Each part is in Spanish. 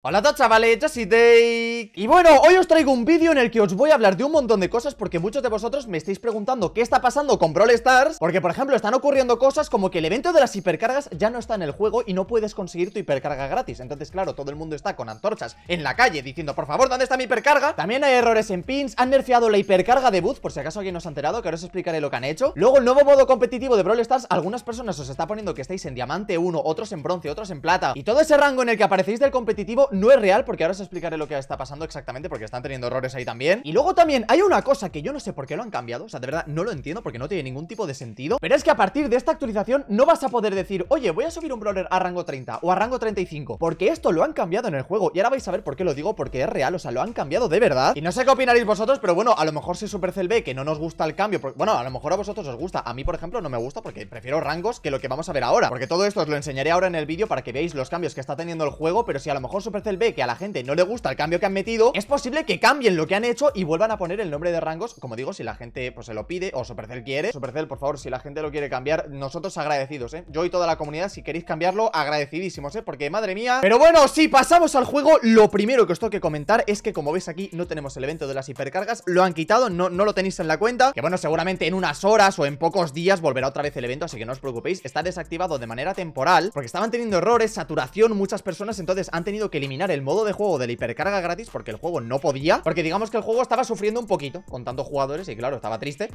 Hola a todos chavales, yo soy Y bueno, hoy os traigo un vídeo en el que os voy a hablar de un montón de cosas Porque muchos de vosotros me estáis preguntando qué está pasando con Brawl Stars Porque por ejemplo están ocurriendo cosas como que el evento de las hipercargas ya no está en el juego Y no puedes conseguir tu hipercarga gratis Entonces claro, todo el mundo está con antorchas en la calle diciendo Por favor, ¿dónde está mi hipercarga? También hay errores en pins, han nerfeado la hipercarga de Buzz Por si acaso alguien os ha enterado, que ahora os explicaré lo que han hecho Luego el nuevo modo competitivo de Brawl Stars Algunas personas os está poniendo que estáis en diamante 1, otros en bronce, otros en plata Y todo ese rango en el que aparecéis del competitivo no es real porque ahora os explicaré lo que está pasando exactamente porque están teniendo errores ahí también. Y luego también hay una cosa que yo no sé por qué lo han cambiado, o sea, de verdad no lo entiendo porque no tiene ningún tipo de sentido, pero es que a partir de esta actualización no vas a poder decir, oye, voy a subir un brawler a rango 30 o a rango 35, porque esto lo han cambiado en el juego y ahora vais a ver por qué lo digo, porque es real, o sea, lo han cambiado de verdad. Y no sé qué opinaréis vosotros, pero bueno, a lo mejor si Supercell ve que no nos gusta el cambio, bueno, a lo mejor a vosotros os gusta, a mí por ejemplo no me gusta porque prefiero rangos que lo que vamos a ver ahora, porque todo esto os lo enseñaré ahora en el vídeo para que veáis los cambios que está teniendo el juego, pero si a lo mejor Supercell ve que a la gente no le gusta el cambio que han metido, es posible que cambien lo que han hecho y vuelvan a poner el nombre de rangos, como digo, si la gente pues se lo pide o Supercell quiere. Supercell, por favor, si la gente lo quiere cambiar, nosotros agradecidos, ¿eh? Yo y toda la comunidad, si queréis cambiarlo, agradecidísimos, ¿eh? Porque, madre mía... Pero bueno, si pasamos al juego, lo primero que os tengo que comentar es que, como veis aquí, no tenemos el evento de las hipercargas, lo han quitado, no, no lo tenéis en la cuenta, que bueno, seguramente en unas horas o en pocos días volverá otra vez el evento, así que no os preocupéis, está desactivado de manera temporal, porque estaban teniendo errores, saturación, muchas personas, entonces han tenido que el modo de juego de la hipercarga gratis porque el juego no podía. Porque digamos que el juego estaba sufriendo un poquito con tantos jugadores y claro, estaba triste.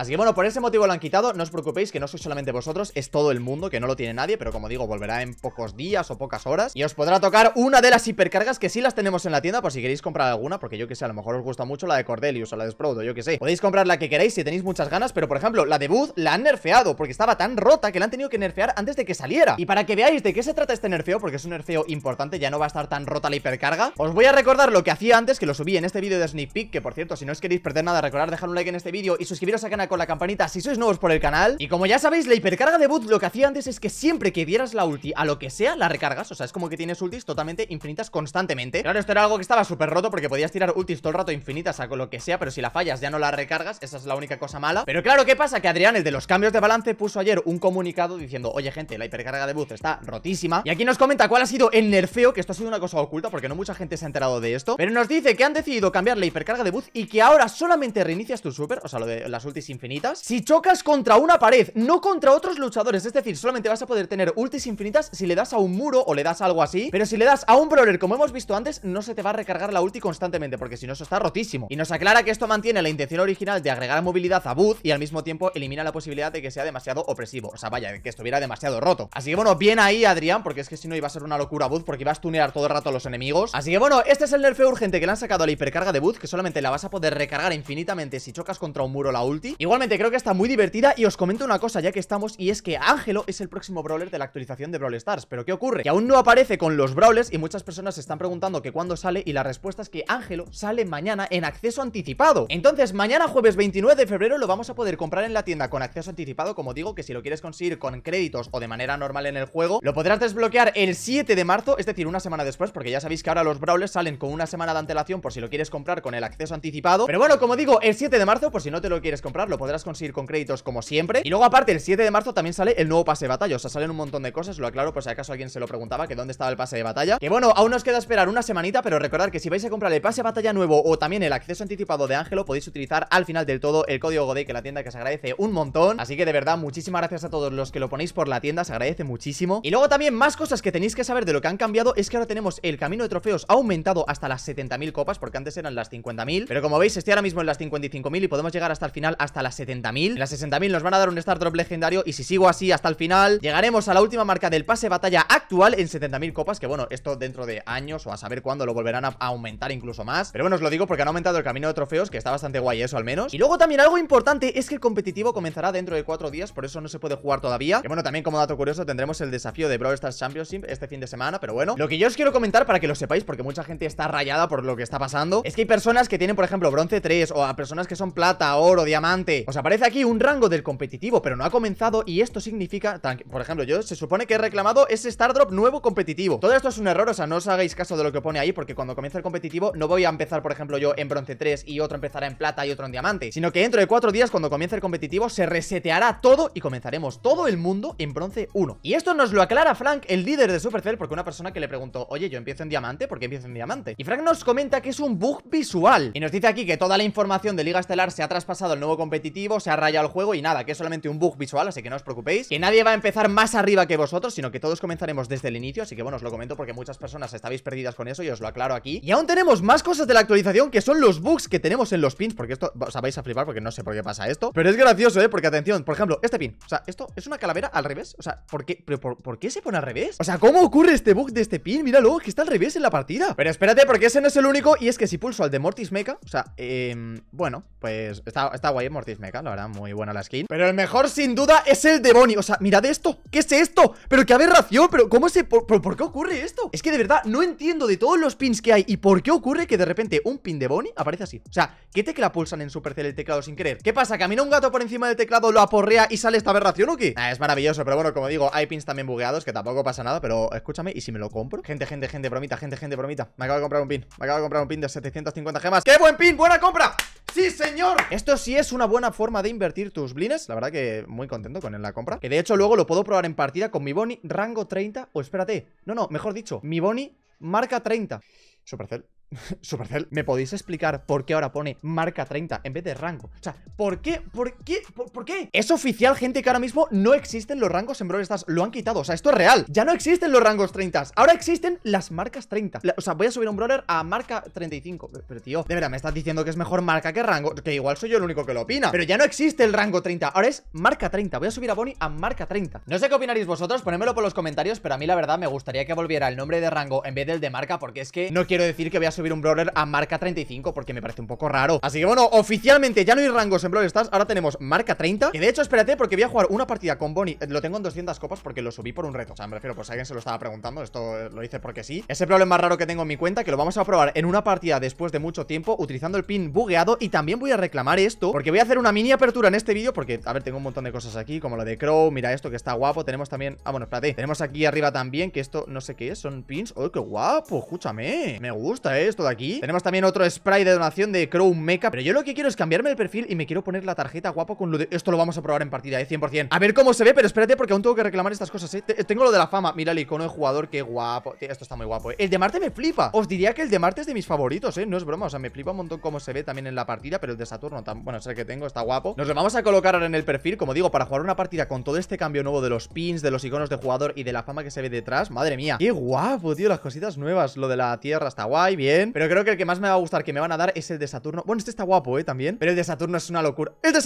Así que bueno, por ese motivo lo han quitado, no os preocupéis que no sois solamente vosotros, es todo el mundo, que no lo tiene nadie, pero como digo, volverá en pocos días o pocas horas y os podrá tocar una de las hipercargas que sí las tenemos en la tienda por si queréis comprar alguna, porque yo que sé, a lo mejor os gusta mucho la de Cordelius o la de Sprout, yo que sé. Podéis comprar la que queráis si tenéis muchas ganas, pero por ejemplo, la de Booth la han nerfeado porque estaba tan rota que la han tenido que nerfear antes de que saliera. Y para que veáis de qué se trata este nerfeo, porque es un nerfeo importante, ya no va a estar tan rota la hipercarga, os voy a recordar lo que hacía antes, que lo subí en este vídeo de Sneak Peek, que por cierto, si no os queréis perder nada, recordar dejar un like en este vídeo y suscribiros a canal con la campanita si sois nuevos por el canal Y como ya sabéis, la hipercarga de boot lo que hacía antes es que siempre que dieras la ulti a lo que sea, la recargas O sea, es como que tienes ultis totalmente infinitas constantemente Claro, esto era algo que estaba súper roto porque podías tirar ultis todo el rato infinitas a lo que sea Pero si la fallas ya no la recargas, esa es la única cosa mala Pero claro, ¿qué pasa? Que Adrián, el de los cambios de balance, puso ayer un comunicado diciendo Oye gente, la hipercarga de boot está rotísima Y aquí nos comenta cuál ha sido el nerfeo, que esto ha sido una cosa oculta porque no mucha gente se ha enterado de esto Pero nos dice que han decidido cambiar la hipercarga de boot y que ahora solamente reinicias tu super, o sea, lo de las ultis infinitas infinitas Si chocas contra una pared, no contra otros luchadores Es decir, solamente vas a poder tener ultis infinitas si le das a un muro o le das algo así Pero si le das a un brawler, como hemos visto antes, no se te va a recargar la ulti constantemente Porque si no, eso está rotísimo Y nos aclara que esto mantiene la intención original de agregar movilidad a Booth Y al mismo tiempo elimina la posibilidad de que sea demasiado opresivo O sea, vaya, que estuviera demasiado roto Así que bueno, bien ahí Adrián, porque es que si no iba a ser una locura Booth Porque ibas a tunear todo el rato a los enemigos Así que bueno, este es el nerfeo urgente que le han sacado a la hipercarga de Booth Que solamente la vas a poder recargar infinitamente si chocas contra un muro la ulti Igualmente creo que está muy divertida y os comento una cosa ya que estamos y es que Ángelo es el próximo brawler de la actualización de Brawl Stars. Pero ¿qué ocurre? Que aún no aparece con los brawlers y muchas personas se están preguntando que cuándo sale y la respuesta es que Ángelo sale mañana en acceso anticipado. Entonces mañana jueves 29 de febrero lo vamos a poder comprar en la tienda con acceso anticipado, como digo, que si lo quieres conseguir con créditos o de manera normal en el juego, lo podrás desbloquear el 7 de marzo, es decir, una semana después, porque ya sabéis que ahora los brawlers salen con una semana de antelación por si lo quieres comprar con el acceso anticipado. Pero bueno, como digo, el 7 de marzo, por si no te lo quieres comprar, lo podrás conseguir con créditos como siempre Y luego aparte el 7 de marzo también sale el nuevo pase de batalla O sea, salen un montón de cosas, lo aclaro por si acaso alguien se lo preguntaba Que dónde estaba el pase de batalla Que bueno, aún nos queda esperar una semanita Pero recordad que si vais a comprar el pase de batalla nuevo O también el acceso anticipado de Ángelo Podéis utilizar al final del todo el código Godey Que la tienda que se agradece un montón Así que de verdad, muchísimas gracias a todos los que lo ponéis por la tienda Se agradece muchísimo Y luego también más cosas que tenéis que saber de lo que han cambiado Es que ahora tenemos el camino de trofeos aumentado hasta las 70.000 copas Porque antes eran las 50.000 Pero como veis, estoy ahora mismo en las 55.000 Y podemos llegar hasta el final hasta a las 70.000. En las 60.000 nos van a dar un Star Drop legendario y si sigo así hasta el final, llegaremos a la última marca del pase batalla actual en 70.000 copas, que bueno, esto dentro de años o a saber cuándo lo volverán a aumentar incluso más. Pero bueno, os lo digo porque han aumentado el camino de trofeos, que está bastante guay eso al menos. Y luego también algo importante es que el competitivo comenzará dentro de 4 días, por eso no se puede jugar todavía. que bueno, también como dato curioso tendremos el desafío de Brawl Stars Championship este fin de semana, pero bueno. Lo que yo os quiero comentar para que lo sepáis, porque mucha gente está rayada por lo que está pasando, es que hay personas que tienen, por ejemplo, bronce 3 o a personas que son plata, oro, diamante, os aparece aquí un rango del competitivo, pero no ha comenzado y esto significa... Por ejemplo, yo se supone que he reclamado ese Star Drop nuevo competitivo. Todo esto es un error, o sea, no os hagáis caso de lo que pone ahí, porque cuando comienza el competitivo no voy a empezar, por ejemplo, yo en bronce 3 y otro empezará en plata y otro en diamante, sino que dentro de cuatro días, cuando comience el competitivo, se reseteará todo y comenzaremos todo el mundo en bronce 1. Y esto nos lo aclara Frank, el líder de Supercell, porque una persona que le preguntó, oye, yo empiezo en diamante, ¿por qué empiezo en diamante? Y Frank nos comenta que es un bug visual y nos dice aquí que toda la información de Liga Estelar se ha traspasado al nuevo competitivo se ha rayado el juego y nada, que es solamente un bug visual, así que no os preocupéis. Que nadie va a empezar más arriba que vosotros, sino que todos comenzaremos desde el inicio, así que bueno, os lo comento porque muchas personas estabais perdidas con eso y os lo aclaro aquí. Y aún tenemos más cosas de la actualización que son los bugs que tenemos en los pins, porque esto, os vais a flipar porque no sé por qué pasa esto. Pero es gracioso, ¿eh? Porque atención, por ejemplo, este pin, o sea, esto es una calavera al revés, o sea, ¿por qué, por, qué se pone al revés? O sea, ¿cómo ocurre este bug de este pin? Míralo, que está al revés en la partida. Pero espérate, porque ese no es el único y es que si pulso al de Mortis Mecha, o sea, em, bueno, pues está, está guay, Mortis Meca, la verdad, muy buena la skin Pero el mejor sin duda es el de Bonnie O sea, mirad esto, ¿qué es esto? Pero qué aberración, pero ¿cómo se... Por, por, qué ocurre esto? Es que de verdad no entiendo de todos los pins que hay Y por qué ocurre que de repente un pin de Bonnie aparece así O sea, ¿qué tecla pulsan en Supercell el teclado sin querer? ¿Qué pasa? ¿Camina un gato por encima del teclado, lo aporrea y sale esta aberración o qué? Ah, es maravilloso, pero bueno, como digo, hay pins también bugueados Que tampoco pasa nada, pero escúchame, ¿y si me lo compro? Gente, gente, gente, bromita, gente, gente, bromita Me acabo de comprar un pin, me acabo de comprar un pin de 750 gemas ¡Qué buen pin! ¡Buena compra! ¡Sí, señor! Esto sí es una buena una forma de invertir tus blines. La verdad que muy contento con la compra. Que de hecho luego lo puedo probar en partida con mi Bonnie rango 30. O espérate, no, no, mejor dicho, mi Bonnie marca 30. Supercell. Supercell, ¿me podéis explicar por qué ahora pone marca 30 en vez de rango? O sea, ¿por qué? ¿Por qué? ¿Por, qué? Es oficial, gente, que ahora mismo no existen los rangos en Brawl Stars. Lo han quitado, o sea, esto es real. Ya no existen los rangos 30. Ahora existen las marcas 30. O sea, voy a subir un brawler a marca 35. Pero, tío, de verdad, me estás diciendo que es mejor marca que rango. Que igual soy yo el único que lo opina. Pero ya no existe el rango 30. Ahora es marca 30. Voy a subir a Bonnie a marca 30. No sé qué opinaréis vosotros, ponémelo por los comentarios. Pero a mí, la verdad, me gustaría que volviera el nombre de rango en vez del de marca. Porque es que no quiero decir que voy a subir subir un brawler a marca 35 Porque me parece un poco raro Así que bueno, oficialmente ya no hay rangos en Brawl Stars Ahora tenemos marca 30 y de hecho, espérate, porque voy a jugar una partida con Bonnie eh, Lo tengo en 200 copas porque lo subí por un reto O sea, me refiero, pues alguien se lo estaba preguntando Esto eh, lo hice porque sí Ese problema más raro que tengo en mi cuenta Que lo vamos a probar en una partida después de mucho tiempo Utilizando el pin bugueado Y también voy a reclamar esto Porque voy a hacer una mini apertura en este vídeo Porque, a ver, tengo un montón de cosas aquí Como lo de Crow, mira esto que está guapo Tenemos también... Ah, bueno, espérate Tenemos aquí arriba también que esto no sé qué es Son pins... ¡Oh, qué guapo! Escúchame Me gusta, ¿eh? esto de aquí Tenemos también otro spray de donación de Crow Mecha Pero yo lo que quiero es cambiarme el perfil y me quiero poner la tarjeta guapo con lo de... Esto lo vamos a probar en partida, eh, 100% A ver cómo se ve, pero espérate porque aún tengo que reclamar estas cosas, eh, eh Tengo lo de la fama, mira el icono de jugador, qué guapo Esto está muy guapo, eh El de Marte me flipa Os diría que el de Marte es de mis favoritos, eh No es broma, o sea, me flipa un montón cómo se ve también en la partida Pero el de Saturno, bueno, es el que tengo, está guapo Nos lo vamos a colocar ahora en el perfil, como digo, para jugar una partida con todo este cambio nuevo de los pins, de los iconos de jugador y de la fama que se ve detrás Madre mía, qué guapo, tío, las cositas nuevas Lo de la tierra está guay, bien pero creo que el que más me va a gustar que me van a dar es el de Saturno. Bueno, este está guapo, ¿eh? También. Pero el de Saturno es una locura. ¡El de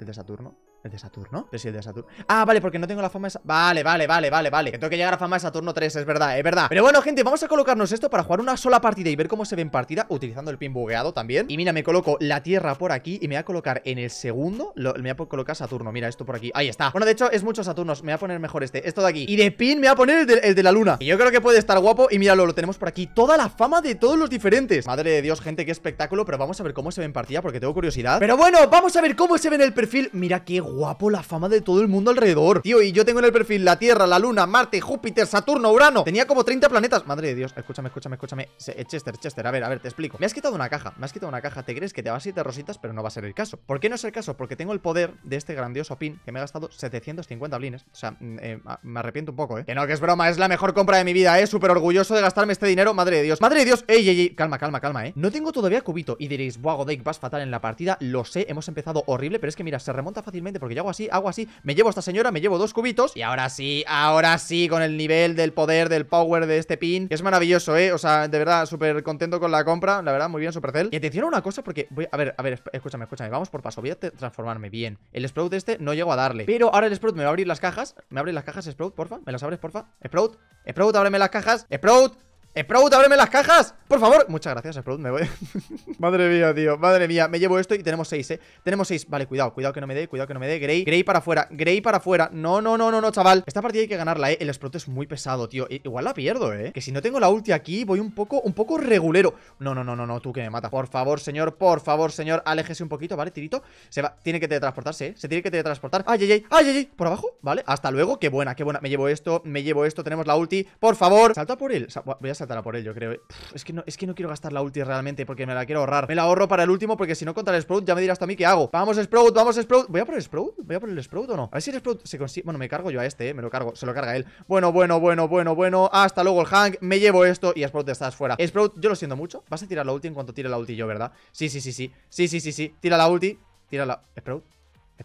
¿El de Saturno? de Saturno. Pero el de Saturno. Ah, vale, porque no tengo la fama de Vale, vale, vale, vale, vale. Que tengo que llegar a fama de Saturno 3, es verdad, es verdad. Pero bueno, gente, vamos a colocarnos esto para jugar una sola partida y ver cómo se ve en partida, utilizando el pin bugueado también. Y mira, me coloco la tierra por aquí y me voy a colocar en el segundo. me voy a colocar Saturno. Mira, esto por aquí. Ahí está. Bueno, de hecho, es muchos Saturnos. Me voy a poner mejor este. Esto de aquí. Y de pin me voy a poner el de, la luna. Y yo creo que puede estar guapo. Y mira lo tenemos por aquí. Toda la fama de todos los diferentes. Madre de Dios, gente, qué espectáculo. Pero vamos a ver cómo se ve en partida porque tengo curiosidad. Pero bueno, vamos a ver cómo se ve en el perfil. Mira qué guapo guapo la fama de todo el mundo alrededor. Tío, y yo tengo en el perfil la Tierra, la Luna, Marte, Júpiter, Saturno, Urano. Tenía como 30 planetas. Madre de Dios, escúchame, escúchame, escúchame. Eh, Chester, Chester, a ver, a ver, te explico. Me has quitado una caja, me has quitado una caja. ¿Te crees que te vas a ir de rositas? Pero no va a ser el caso. ¿Por qué no es el caso? Porque tengo el poder de este grandioso pin que me ha gastado 750 blines. O sea, mm, eh, me arrepiento un poco, ¿eh? Que no, que es broma, es la mejor compra de mi vida, ¿eh? Súper orgulloso de gastarme este dinero. Madre de Dios, madre de Dios. Ey, ey, ey, calma, calma, calma, ¿eh? No tengo todavía cubito. Y diréis, wow, vas fatal en la partida. Lo sé, hemos empezado horrible, pero es que mira, se remonta fácilmente porque yo hago así, hago así, me llevo a esta señora, me llevo dos cubitos Y ahora sí, ahora sí Con el nivel del poder, del power de este pin que Es maravilloso, eh, o sea, de verdad Súper contento con la compra, la verdad, muy bien Supercell Y atención a una cosa porque, voy, a ver, a ver Escúchame, escúchame, vamos por paso, voy a transformarme bien El Sprout este no llego a darle Pero ahora el Sprout me va a abrir las cajas, me abre las cajas Sprout, porfa ¿Me las abres, porfa? Sprout, Sprout, ábreme las cajas Sprout Sprout, ábreme las cajas, por favor Muchas gracias, Sprout, me voy Madre mía, tío, madre mía, me llevo esto y tenemos seis, eh Tenemos seis, vale, cuidado, cuidado que no me dé, cuidado que no me dé Grey, Grey para afuera, Grey para afuera No, no, no, no, no, chaval, esta partida hay que ganarla, eh El Sprout es muy pesado, tío, igual la pierdo, eh Que si no tengo la ulti aquí, voy un poco, un poco regulero No, no, no, no, no, tú que me matas Por favor, señor, por favor, señor, aléjese un poquito Vale, tirito, se va, tiene que teletransportarse, eh Se tiene que teletransportar, ay, ay, ay, ay, ay Por abajo, vale, hasta luego, qué buena, qué buena Me llevo esto, me llevo esto, tenemos la ulti Por favor, salta por él, voy a por ello, creo. es, que no, es que no quiero gastar la ulti realmente porque me la quiero ahorrar. Me la ahorro para el último porque si no contra el Sprout ya me dirás a mí qué hago. Vamos Sprout, vamos Sprout. ¿Voy a por el Sprout? ¿Voy a por el Sprout o no? A ver si el Sprout se consigue... Bueno, me cargo yo a este, eh. Me lo cargo, se lo carga él. Bueno, bueno, bueno, bueno, bueno. Hasta luego el Hank. Me llevo esto y Sprout estás fuera. Sprout, yo lo siento mucho. Vas a tirar la ulti en cuanto tire la ulti yo, ¿verdad? Sí, sí, sí, sí. Sí, sí, sí, sí. Tira la ulti. Tira la... Sprout.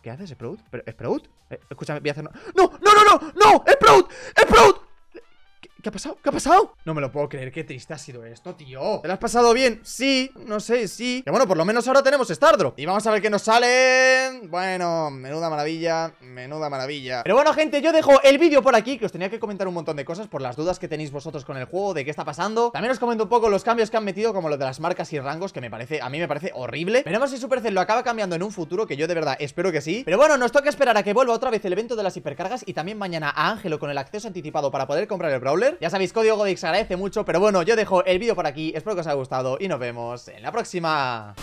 ¿Qué haces, Sprout? ¿Sprout? Eh, escúchame, voy a hacer... ¡No, no, no, no! ¡No! ¡Sprout! ¡Sprout! ¿Qué ha pasado? ¿Qué ha pasado? No me lo puedo creer, qué triste ha sido esto, tío ¿Te lo has pasado bien? Sí, no sé, sí Y bueno, por lo menos ahora tenemos Stardrop Y vamos a ver qué nos sale Bueno, menuda maravilla, menuda maravilla Pero bueno, gente, yo dejo el vídeo por aquí Que os tenía que comentar un montón de cosas por las dudas que tenéis vosotros con el juego De qué está pasando También os comento un poco los cambios que han metido Como lo de las marcas y rangos, que me parece, a mí me parece horrible Veremos si Supercell lo acaba cambiando en un futuro Que yo de verdad espero que sí Pero bueno, nos toca esperar a que vuelva otra vez el evento de las hipercargas Y también mañana a Ángelo con el acceso anticipado para poder comprar el Brawler ya sabéis, código Godix agradece mucho, pero bueno, yo dejo el vídeo por aquí, espero que os haya gustado y nos vemos en la próxima.